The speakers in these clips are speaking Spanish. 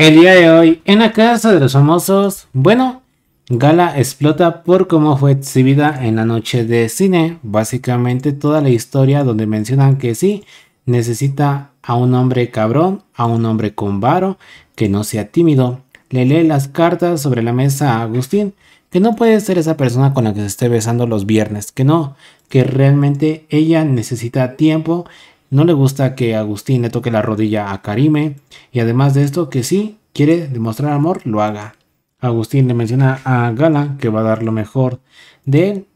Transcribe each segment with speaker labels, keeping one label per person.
Speaker 1: El día de hoy, en la casa de los famosos, bueno, Gala explota por cómo fue exhibida en la noche de cine, básicamente toda la historia donde mencionan que sí, necesita a un hombre cabrón, a un hombre con varo, que no sea tímido, le lee las cartas sobre la mesa a Agustín, que no puede ser esa persona con la que se esté besando los viernes, que no, que realmente ella necesita tiempo no le gusta que Agustín le toque la rodilla a Karime y además de esto que si quiere demostrar amor, lo haga. Agustín le menciona a Gala que va a dar lo mejor de él.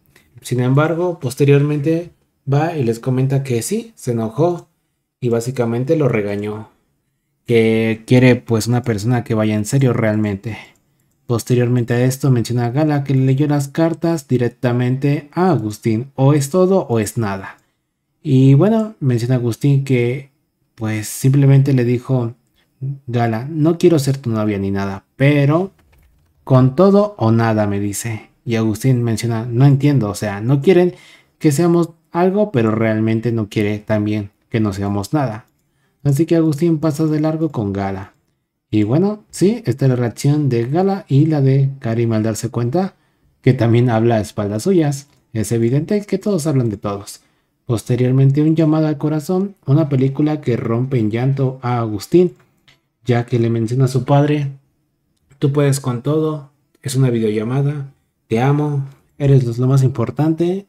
Speaker 1: Sin embargo, posteriormente va y les comenta que sí, se enojó y básicamente lo regañó. Que quiere pues una persona que vaya en serio realmente. Posteriormente a esto menciona a Gala que le leyó las cartas directamente a Agustín. O es todo o es nada. Y bueno, menciona Agustín que pues simplemente le dijo, Gala, no quiero ser tu novia ni nada, pero con todo o nada me dice. Y Agustín menciona, no entiendo, o sea, no quieren que seamos algo, pero realmente no quiere también que no seamos nada. Así que Agustín pasa de largo con Gala. Y bueno, sí, esta es la reacción de Gala y la de Karim al darse cuenta que también habla a espaldas suyas. Es evidente que todos hablan de todos. Posteriormente Un llamado al corazón, una película que rompe en llanto a Agustín, ya que le menciona a su padre, tú puedes con todo, es una videollamada, te amo, eres lo más importante,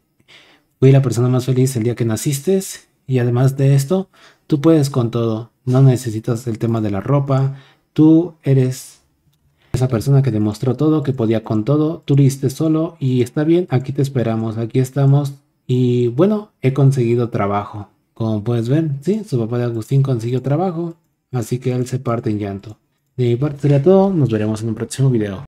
Speaker 1: fui la persona más feliz el día que naciste y además de esto, tú puedes con todo, no necesitas el tema de la ropa, tú eres esa persona que demostró todo, que podía con todo, tú lo solo y está bien, aquí te esperamos, aquí estamos, y bueno, he conseguido trabajo. Como puedes ver, sí, su papá de Agustín consiguió trabajo, así que él se parte en llanto. De mi parte sería todo, nos veremos en un próximo video.